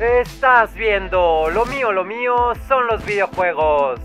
Estás viendo, lo mío, lo mío son los videojuegos.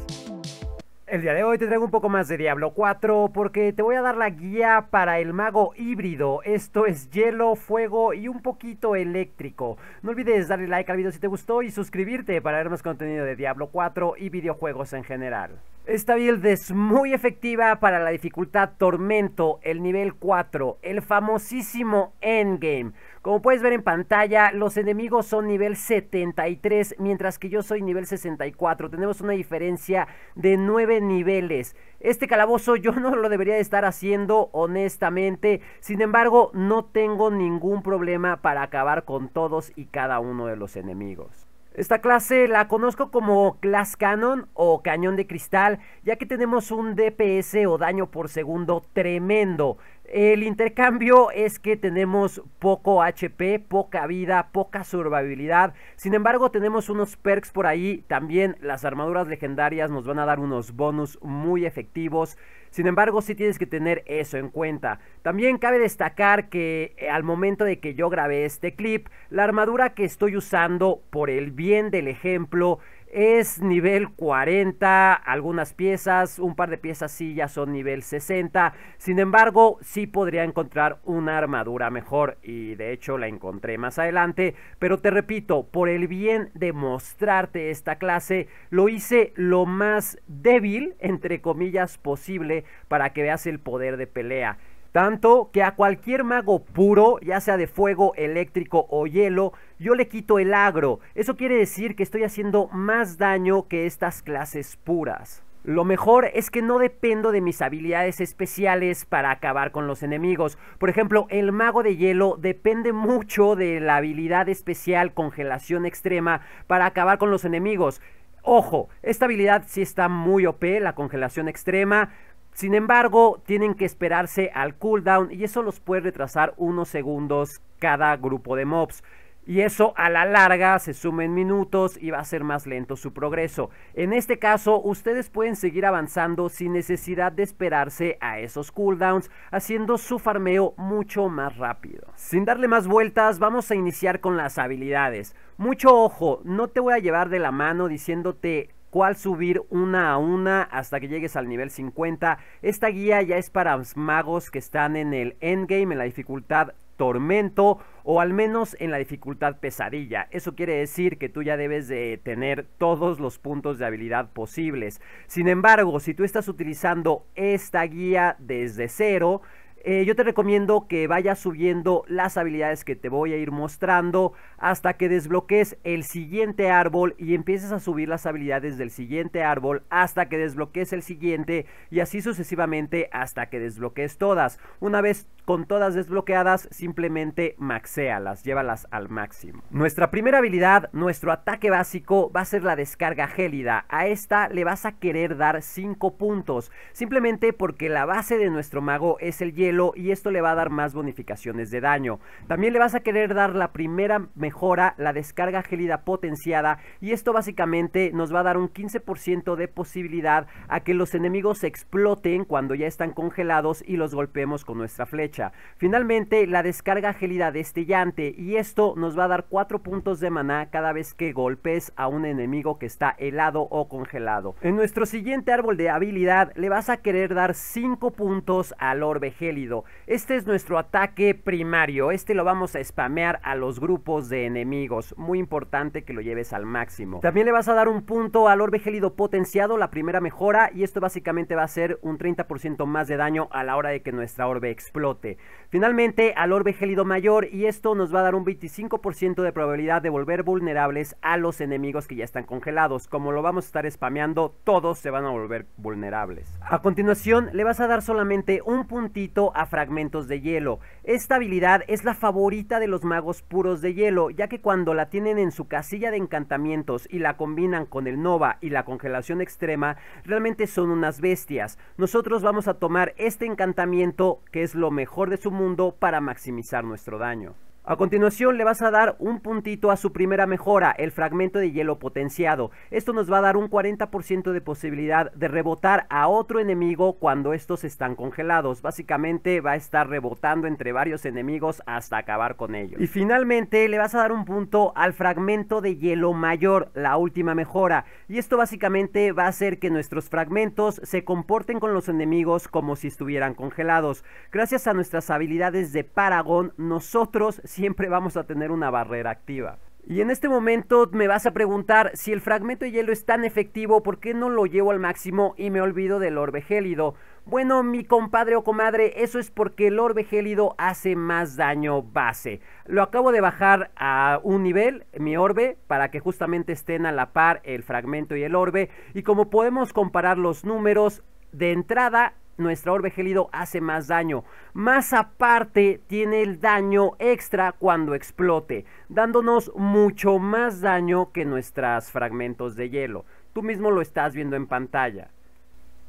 El día de hoy te traigo un poco más de Diablo 4 porque te voy a dar la guía para el mago híbrido. Esto es hielo, fuego y un poquito eléctrico. No olvides darle like al video si te gustó y suscribirte para ver más contenido de Diablo 4 y videojuegos en general. Esta build es muy efectiva para la dificultad Tormento, el nivel 4, el famosísimo Endgame. Como puedes ver en pantalla, los enemigos son nivel 73, mientras que yo soy nivel 64. Tenemos una diferencia de 9 niveles. Este calabozo yo no lo debería de estar haciendo, honestamente. Sin embargo, no tengo ningún problema para acabar con todos y cada uno de los enemigos. Esta clase la conozco como Glass Cannon o Cañón de Cristal, ya que tenemos un DPS o daño por segundo tremendo. El intercambio es que tenemos poco HP, poca vida, poca survivabilidad. Sin embargo, tenemos unos perks por ahí. También las armaduras legendarias nos van a dar unos bonus muy efectivos. Sin embargo, sí tienes que tener eso en cuenta. También cabe destacar que eh, al momento de que yo grabé este clip, la armadura que estoy usando por el bien del ejemplo es nivel 40, algunas piezas, un par de piezas sí ya son nivel 60. Sin embargo, sí podría encontrar una armadura mejor y de hecho la encontré más adelante. Pero te repito, por el bien de mostrarte esta clase, lo hice lo más débil, entre comillas, posible para que veas el poder de pelea. Tanto que a cualquier mago puro, ya sea de fuego, eléctrico o hielo, yo le quito el agro. Eso quiere decir que estoy haciendo más daño que estas clases puras. Lo mejor es que no dependo de mis habilidades especiales para acabar con los enemigos. Por ejemplo, el mago de hielo depende mucho de la habilidad especial congelación extrema para acabar con los enemigos. Ojo, esta habilidad sí está muy OP, la congelación extrema, sin embargo, tienen que esperarse al cooldown y eso los puede retrasar unos segundos cada grupo de mobs. Y eso a la larga se suma en minutos y va a ser más lento su progreso. En este caso, ustedes pueden seguir avanzando sin necesidad de esperarse a esos cooldowns, haciendo su farmeo mucho más rápido. Sin darle más vueltas, vamos a iniciar con las habilidades. Mucho ojo, no te voy a llevar de la mano diciéndote cual subir una a una hasta que llegues al nivel 50. Esta guía ya es para magos que están en el endgame, en la dificultad tormento o al menos en la dificultad pesadilla. Eso quiere decir que tú ya debes de tener todos los puntos de habilidad posibles. Sin embargo, si tú estás utilizando esta guía desde cero, eh, yo te recomiendo que vayas subiendo las habilidades que te voy a ir mostrando hasta que desbloques el siguiente árbol y empieces a subir las habilidades del siguiente árbol hasta que desbloques el siguiente y así sucesivamente hasta que desbloques todas. Una vez con todas desbloqueadas, simplemente maxéalas, llévalas al máximo. Nuestra primera habilidad, nuestro ataque básico, va a ser la descarga gélida. A esta le vas a querer dar 5 puntos, simplemente porque la base de nuestro mago es el hielo y esto le va a dar más bonificaciones de daño. También le vas a querer dar la primera mejora, la descarga gélida potenciada y esto básicamente nos va a dar un 15% de posibilidad a que los enemigos exploten cuando ya están congelados y los golpeemos con nuestra flecha. Finalmente, la descarga gélida destellante y esto nos va a dar 4 puntos de maná cada vez que golpes a un enemigo que está helado o congelado. En nuestro siguiente árbol de habilidad le vas a querer dar 5 puntos al orbe gélido. Este es nuestro ataque primario, este lo vamos a spamear a los grupos de enemigos, muy importante que lo lleves al máximo. También le vas a dar un punto al orbe gélido potenciado, la primera mejora y esto básicamente va a ser un 30% más de daño a la hora de que nuestra orbe explote. Este, finalmente, al orbe gélido mayor, y esto nos va a dar un 25% de probabilidad de volver vulnerables a los enemigos que ya están congelados. Como lo vamos a estar spameando, todos se van a volver vulnerables. A continuación, le vas a dar solamente un puntito a fragmentos de hielo. Esta habilidad es la favorita de los magos puros de hielo, ya que cuando la tienen en su casilla de encantamientos y la combinan con el Nova y la congelación extrema, realmente son unas bestias. Nosotros vamos a tomar este encantamiento, que es lo mejor de su mundo, para maximizar nuestro daño. A continuación le vas a dar un puntito a su primera mejora, el fragmento de hielo potenciado. Esto nos va a dar un 40% de posibilidad de rebotar a otro enemigo cuando estos están congelados. Básicamente va a estar rebotando entre varios enemigos hasta acabar con ellos. Y finalmente le vas a dar un punto al fragmento de hielo mayor, la última mejora. Y esto básicamente va a hacer que nuestros fragmentos se comporten con los enemigos como si estuvieran congelados. Gracias a nuestras habilidades de Paragon, nosotros siempre vamos a tener una barrera activa. Y en este momento me vas a preguntar si el fragmento de hielo es tan efectivo, ¿por qué no lo llevo al máximo y me olvido del orbe gélido? Bueno, mi compadre o comadre, eso es porque el orbe gélido hace más daño base. Lo acabo de bajar a un nivel, mi orbe, para que justamente estén a la par el fragmento y el orbe. Y como podemos comparar los números, de entrada nuestra orbe gélido hace más daño. Más aparte tiene el daño extra cuando explote, dándonos mucho más daño que nuestros fragmentos de hielo. Tú mismo lo estás viendo en pantalla.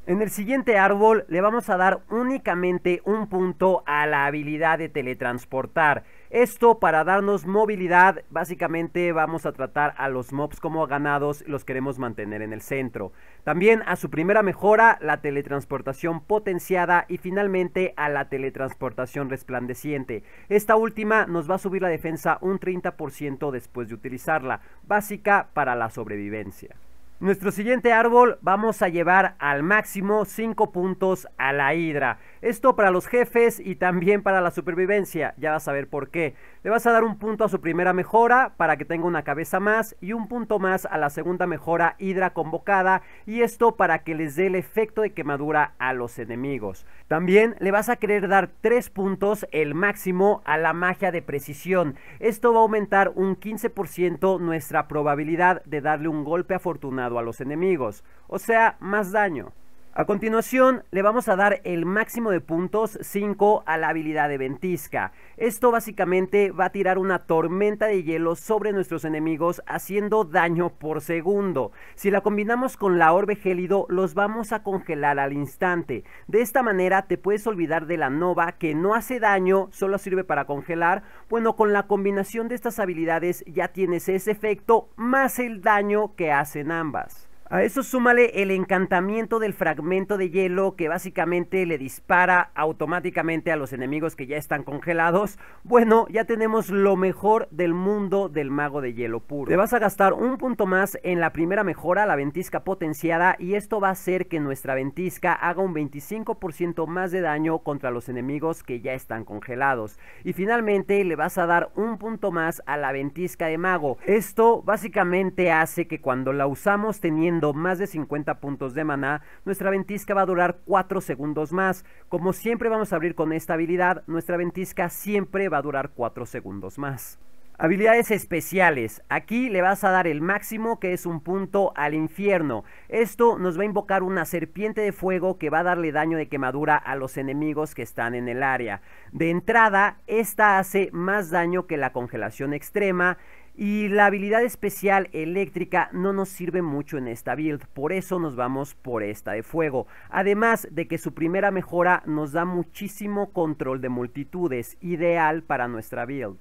En el siguiente árbol le vamos a dar únicamente un punto a la habilidad de teletransportar. Esto para darnos movilidad, básicamente vamos a tratar a los mobs como ganados los queremos mantener en el centro. También a su primera mejora, la teletransportación potenciada y finalmente a la teletransportación resplandeciente. Esta última nos va a subir la defensa un 30% después de utilizarla, básica para la sobrevivencia. Nuestro siguiente árbol vamos a llevar al máximo 5 puntos a la hidra. Esto para los jefes y también para la supervivencia, ya vas a ver por qué. Le vas a dar un punto a su primera mejora para que tenga una cabeza más y un punto más a la segunda mejora hidra convocada y esto para que les dé el efecto de quemadura a los enemigos. También le vas a querer dar 3 puntos el máximo a la magia de precisión. Esto va a aumentar un 15% nuestra probabilidad de darle un golpe afortunado a los enemigos, o sea, más daño. A continuación, le vamos a dar el máximo de puntos 5 a la habilidad de ventisca. Esto básicamente va a tirar una tormenta de hielo sobre nuestros enemigos haciendo daño por segundo. Si la combinamos con la orbe gélido, los vamos a congelar al instante. De esta manera te puedes olvidar de la nova que no hace daño, solo sirve para congelar. Bueno, con la combinación de estas habilidades ya tienes ese efecto más el daño que hacen ambas. A eso súmale el encantamiento del fragmento de hielo que básicamente le dispara automáticamente a los enemigos que ya están congelados. Bueno, ya tenemos lo mejor del mundo del mago de hielo puro. Le vas a gastar un punto más en la primera mejora, la ventisca potenciada, y esto va a hacer que nuestra ventisca haga un 25% más de daño contra los enemigos que ya están congelados. Y finalmente le vas a dar un punto más a la ventisca de mago. Esto básicamente hace que cuando la usamos teniendo más de 50 puntos de maná, nuestra ventisca va a durar 4 segundos más. Como siempre vamos a abrir con esta habilidad, nuestra ventisca siempre va a durar 4 segundos más. Habilidades especiales. Aquí le vas a dar el máximo que es un punto al infierno. Esto nos va a invocar una serpiente de fuego que va a darle daño de quemadura a los enemigos que están en el área. De entrada, esta hace más daño que la congelación extrema y la habilidad especial eléctrica no nos sirve mucho en esta build, por eso nos vamos por esta de fuego. Además de que su primera mejora nos da muchísimo control de multitudes, ideal para nuestra build.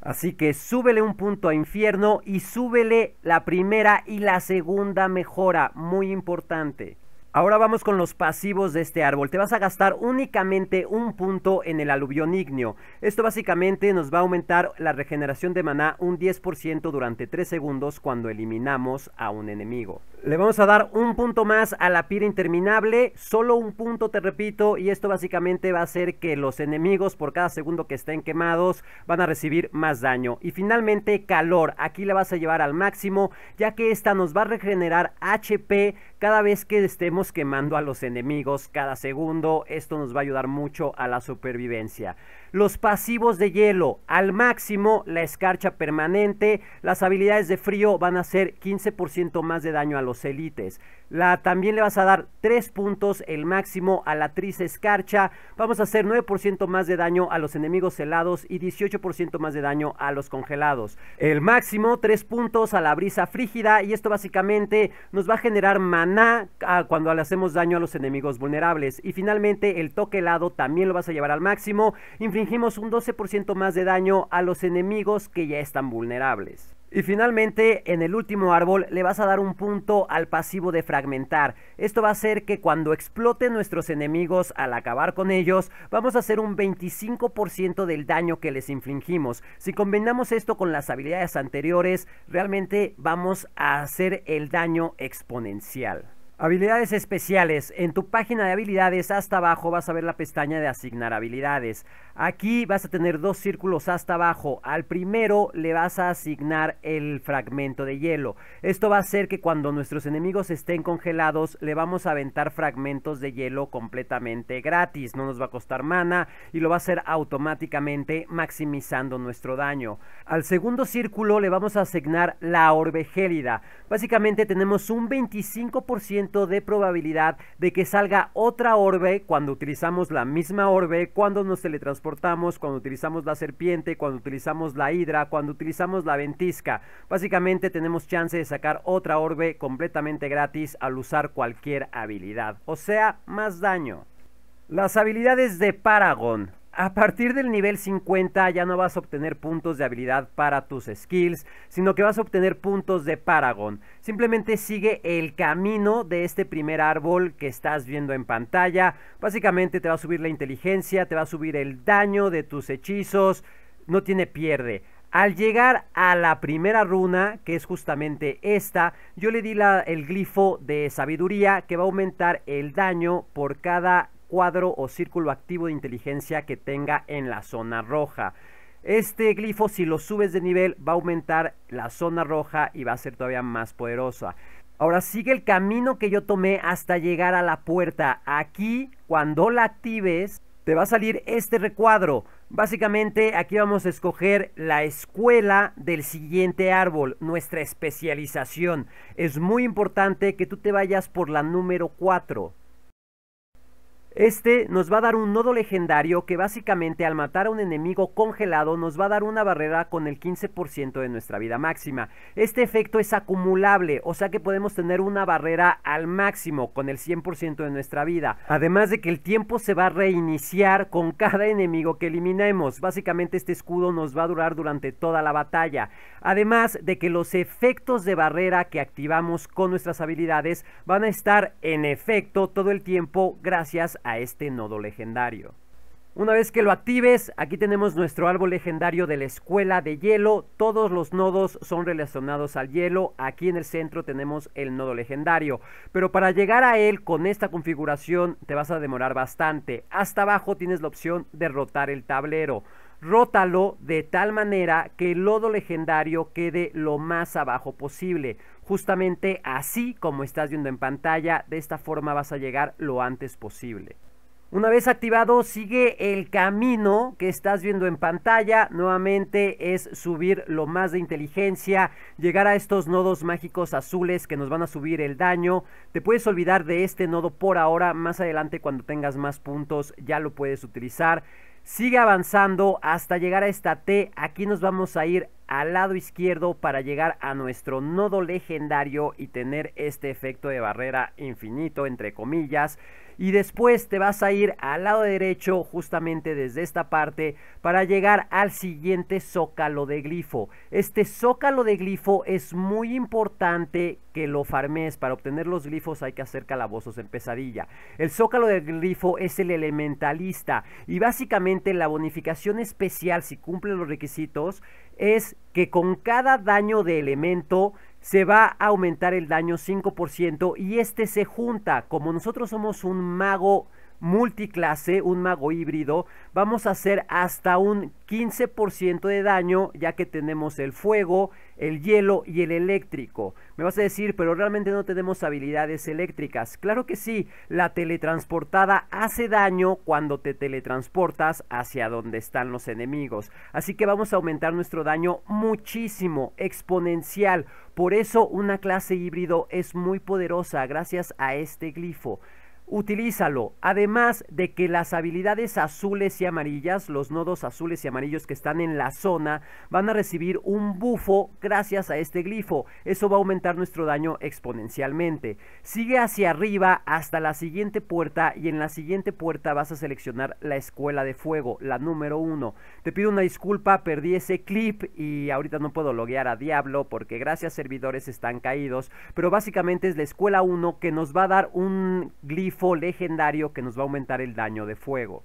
Así que súbele un punto a infierno y súbele la primera y la segunda mejora, muy importante. Ahora vamos con los pasivos de este árbol. Te vas a gastar únicamente un punto en el aluvión ignio. Esto básicamente nos va a aumentar la regeneración de maná un 10% durante 3 segundos cuando eliminamos a un enemigo. Le vamos a dar un punto más a la pira interminable, solo un punto te repito, y esto básicamente va a hacer que los enemigos por cada segundo que estén quemados van a recibir más daño. Y finalmente calor, aquí la vas a llevar al máximo, ya que esta nos va a regenerar HP cada vez que estemos quemando a los enemigos cada segundo, esto nos va a ayudar mucho a la supervivencia. Los pasivos de hielo, al máximo la escarcha permanente, las habilidades de frío van a hacer 15% más de daño a los elites. La, también le vas a dar 3 puntos el máximo a la triste escarcha. Vamos a hacer 9% más de daño a los enemigos helados y 18% más de daño a los congelados. El máximo 3 puntos a la brisa frígida y esto básicamente nos va a generar maná ah, cuando le hacemos daño a los enemigos vulnerables. Y finalmente el toque helado también lo vas a llevar al máximo. Infringimos un 12% más de daño a los enemigos que ya están vulnerables. Y finalmente, en el último árbol le vas a dar un punto al pasivo de fragmentar. Esto va a hacer que cuando exploten nuestros enemigos al acabar con ellos, vamos a hacer un 25% del daño que les infligimos. Si combinamos esto con las habilidades anteriores, realmente vamos a hacer el daño exponencial. Habilidades especiales. En tu página de habilidades, hasta abajo vas a ver la pestaña de asignar habilidades. Aquí vas a tener dos círculos hasta abajo. Al primero le vas a asignar el fragmento de hielo. Esto va a hacer que cuando nuestros enemigos estén congelados, le vamos a aventar fragmentos de hielo completamente gratis. No nos va a costar mana y lo va a hacer automáticamente maximizando nuestro daño. Al segundo círculo le vamos a asignar la orbe gélida. Básicamente tenemos un 25% de probabilidad de que salga otra orbe cuando utilizamos la misma orbe, cuando nos teletransportamos, cuando utilizamos la serpiente, cuando utilizamos la hidra, cuando utilizamos la ventisca. Básicamente tenemos chance de sacar otra orbe completamente gratis al usar cualquier habilidad, o sea, más daño. Las habilidades de Paragon. A partir del nivel 50 ya no vas a obtener puntos de habilidad para tus skills, sino que vas a obtener puntos de Paragon. Simplemente sigue el camino de este primer árbol que estás viendo en pantalla. Básicamente te va a subir la inteligencia, te va a subir el daño de tus hechizos, no tiene pierde. Al llegar a la primera runa, que es justamente esta, yo le di el glifo de sabiduría que va a aumentar el daño por cada cuadro o círculo activo de inteligencia que tenga en la zona roja. Este glifo, si lo subes de nivel, va a aumentar la zona roja y va a ser todavía más poderosa. Ahora sigue el camino que yo tomé hasta llegar a la puerta. Aquí, cuando la actives, te va a salir este recuadro. Básicamente aquí vamos a escoger la escuela del siguiente árbol, nuestra especialización. Es muy importante que tú te vayas por la número 4. Este nos va a dar un nodo legendario que básicamente al matar a un enemigo congelado nos va a dar una barrera con el 15% de nuestra vida máxima. Este efecto es acumulable, o sea que podemos tener una barrera al máximo con el 100% de nuestra vida. Además de que el tiempo se va a reiniciar con cada enemigo que eliminemos. Básicamente este escudo nos va a durar durante toda la batalla. Además de que los efectos de barrera que activamos con nuestras habilidades van a estar en efecto todo el tiempo gracias a a este nodo legendario. Una vez que lo actives, aquí tenemos nuestro árbol legendario de la escuela de hielo. Todos los nodos son relacionados al hielo. Aquí en el centro tenemos el nodo legendario. Pero para llegar a él con esta configuración te vas a demorar bastante. Hasta abajo tienes la opción de rotar el tablero. Rótalo de tal manera que el nodo legendario quede lo más abajo posible justamente así como estás viendo en pantalla, de esta forma vas a llegar lo antes posible. Una vez activado, sigue el camino que estás viendo en pantalla. Nuevamente es subir lo más de inteligencia, llegar a estos nodos mágicos azules que nos van a subir el daño. Te puedes olvidar de este nodo por ahora, más adelante cuando tengas más puntos ya lo puedes utilizar. Sigue avanzando hasta llegar a esta T. Aquí nos vamos a ir al lado izquierdo para llegar a nuestro nodo legendario y tener este efecto de barrera infinito, entre comillas y después te vas a ir al lado derecho justamente desde esta parte para llegar al siguiente zócalo de glifo. Este zócalo de glifo es muy importante que lo farmes. Para obtener los glifos hay que hacer calabozos en pesadilla. El zócalo de glifo es el elementalista y básicamente la bonificación especial si cumple los requisitos es que con cada daño de elemento se va a aumentar el daño 5% y este se junta. Como nosotros somos un mago multiclase, un mago híbrido, vamos a hacer hasta un 15% de daño ya que tenemos el fuego, el hielo y el eléctrico. Me vas a decir, pero realmente no tenemos habilidades eléctricas. Claro que sí, la teletransportada hace daño cuando te teletransportas hacia donde están los enemigos. Así que vamos a aumentar nuestro daño muchísimo, exponencial. Por eso una clase híbrido es muy poderosa gracias a este glifo utilízalo. Además de que las habilidades azules y amarillas, los nodos azules y amarillos que están en la zona, van a recibir un bufo gracias a este glifo. Eso va a aumentar nuestro daño exponencialmente. Sigue hacia arriba hasta la siguiente puerta y en la siguiente puerta vas a seleccionar la escuela de fuego, la número 1. Te pido una disculpa, perdí ese clip y ahorita no puedo loguear a Diablo porque gracias servidores están caídos, pero básicamente es la escuela 1 que nos va a dar un glifo legendario que nos va a aumentar el daño de fuego.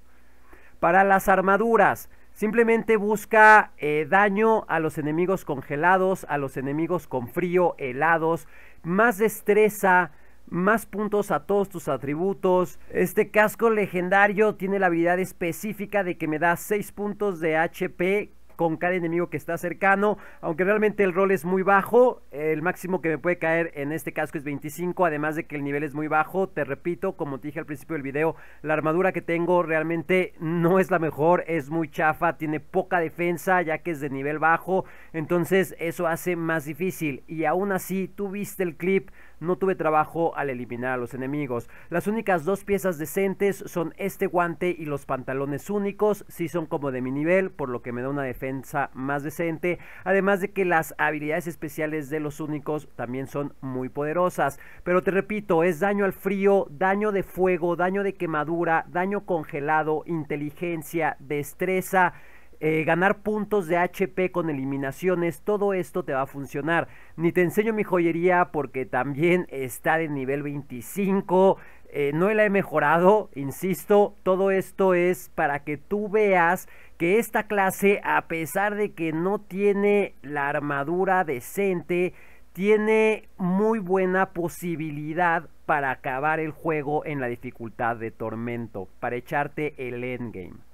Para las armaduras, simplemente busca eh, daño a los enemigos congelados, a los enemigos con frío, helados, más destreza, más puntos a todos tus atributos. Este casco legendario tiene la habilidad específica de que me da 6 puntos de HP con cada enemigo que está cercano. Aunque realmente el rol es muy bajo, el máximo que me puede caer en este casco es 25. Además de que el nivel es muy bajo, te repito, como te dije al principio del video, la armadura que tengo realmente no es la mejor, es muy chafa, tiene poca defensa ya que es de nivel bajo. Entonces eso hace más difícil. Y aún así, tú viste el clip no tuve trabajo al eliminar a los enemigos. Las únicas dos piezas decentes son este guante y los pantalones únicos, si sí son como de mi nivel, por lo que me da una defensa más decente, además de que las habilidades especiales de los únicos también son muy poderosas. Pero te repito, es daño al frío, daño de fuego, daño de quemadura, daño congelado, inteligencia, destreza eh, ganar puntos de HP con eliminaciones, todo esto te va a funcionar. Ni te enseño mi joyería porque también está de nivel 25. Eh, no la he mejorado, insisto, todo esto es para que tú veas que esta clase, a pesar de que no tiene la armadura decente, tiene muy buena posibilidad para acabar el juego en la dificultad de tormento, para echarte el endgame.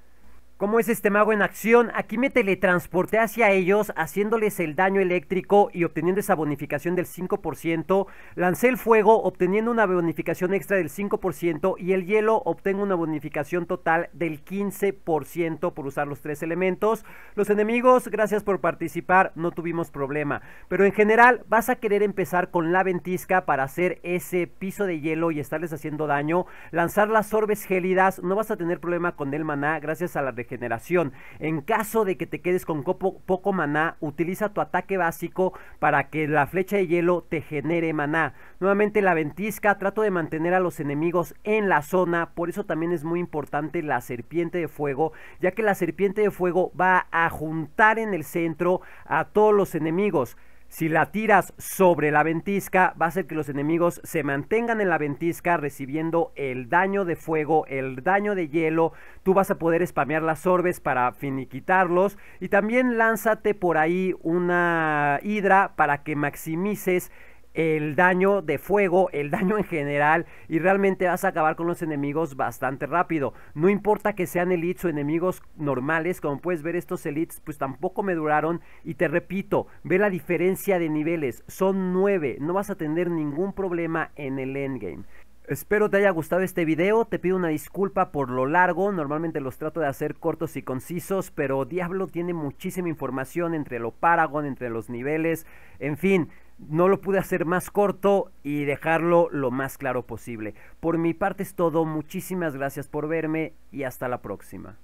¿Cómo es este mago en acción? Aquí me teletransporté hacia ellos, haciéndoles el daño eléctrico y obteniendo esa bonificación del 5%. Lancé el fuego, obteniendo una bonificación extra del 5%. Y el hielo, obtengo una bonificación total del 15% por usar los tres elementos. Los enemigos, gracias por participar, no tuvimos problema. Pero en general, vas a querer empezar con la ventisca para hacer ese piso de hielo y estarles haciendo daño. Lanzar las orbes gélidas, no vas a tener problema con el maná, gracias a la generación, En caso de que te quedes con poco maná, utiliza tu ataque básico para que la flecha de hielo te genere maná. Nuevamente la ventisca, trato de mantener a los enemigos en la zona, por eso también es muy importante la serpiente de fuego, ya que la serpiente de fuego va a juntar en el centro a todos los enemigos. Si la tiras sobre la ventisca, va a hacer que los enemigos se mantengan en la ventisca recibiendo el daño de fuego, el daño de hielo. Tú vas a poder spamear las orbes para finiquitarlos. Y también lánzate por ahí una hidra para que maximices el daño de fuego, el daño en general y realmente vas a acabar con los enemigos bastante rápido. No importa que sean elites o enemigos normales, como puedes ver estos elites pues tampoco me duraron y te repito, ve la diferencia de niveles, son 9, no vas a tener ningún problema en el endgame. Espero te haya gustado este video, te pido una disculpa por lo largo, normalmente los trato de hacer cortos y concisos, pero Diablo tiene muchísima información entre lo Paragon, entre los niveles, en fin, no lo pude hacer más corto y dejarlo lo más claro posible. Por mi parte es todo, muchísimas gracias por verme y hasta la próxima.